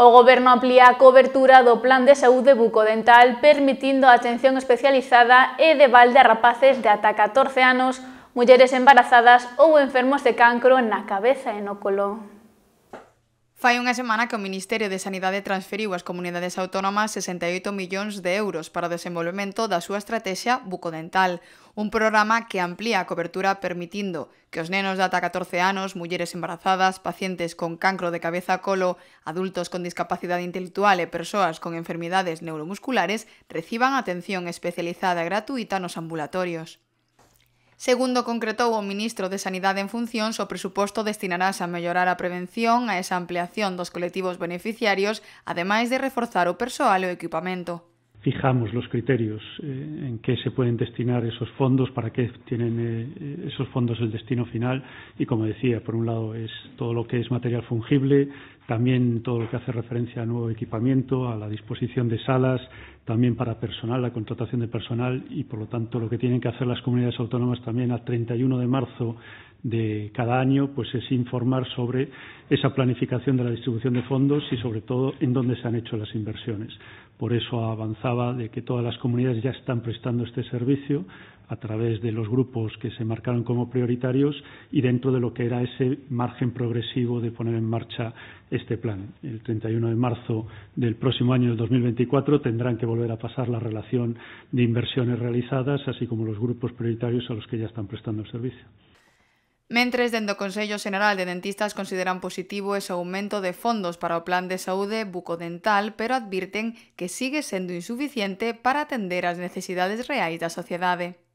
O Goberno amplía a cobertura do Plan de Saúde Bucodental permitindo a atención especializada e de balde a rapaces de ata 14 anos, mulleres embarazadas ou enfermos de cancro na cabeza e no colón. Fai unha semana que o Ministerio de Sanidade transferiu ás comunidades autónomas 68 millóns de euros para o desenvolvemento da súa estrategia bucodental, un programa que amplía a cobertura permitindo que os nenos de ata 14 anos, mulleres embarazadas, pacientes con cancro de cabeza a colo, adultos con discapacidade intelectual e persoas con enfermidades neuromusculares reciban atención especializada gratuita nos ambulatorios. Segundo concretou o ministro de Sanidade en funcións, o presuposto destinarás a mellorar a prevención a esa ampliación dos colectivos beneficiarios, ademais de reforzar o persoal e o equipamento. Fijamos los criterios eh, en que se pueden destinar esos fondos, para qué tienen eh, esos fondos el destino final y, como decía, por un lado es todo lo que es material fungible, también todo lo que hace referencia a nuevo equipamiento, a la disposición de salas, también para personal, la contratación de personal y, por lo tanto, lo que tienen que hacer las comunidades autónomas también al 31 de marzo de cada año, pues es informar sobre esa planificación de la distribución de fondos y, sobre todo, en dónde se han hecho las inversiones. Por eso avanzaba de que todas las comunidades ya están prestando este servicio a través de los grupos que se marcaron como prioritarios y dentro de lo que era ese margen progresivo de poner en marcha este plan. El 31 de marzo del próximo año, el 2024, tendrán que volver a pasar la relación de inversiones realizadas, así como los grupos prioritarios a los que ya están prestando el servicio. Mentres, dentro do Consello General de Dentistas consideran positivo ese aumento de fondos para o Plan de Saúde Bucodental, pero advirten que sigue sendo insuficiente para atender as necesidades reais da sociedade.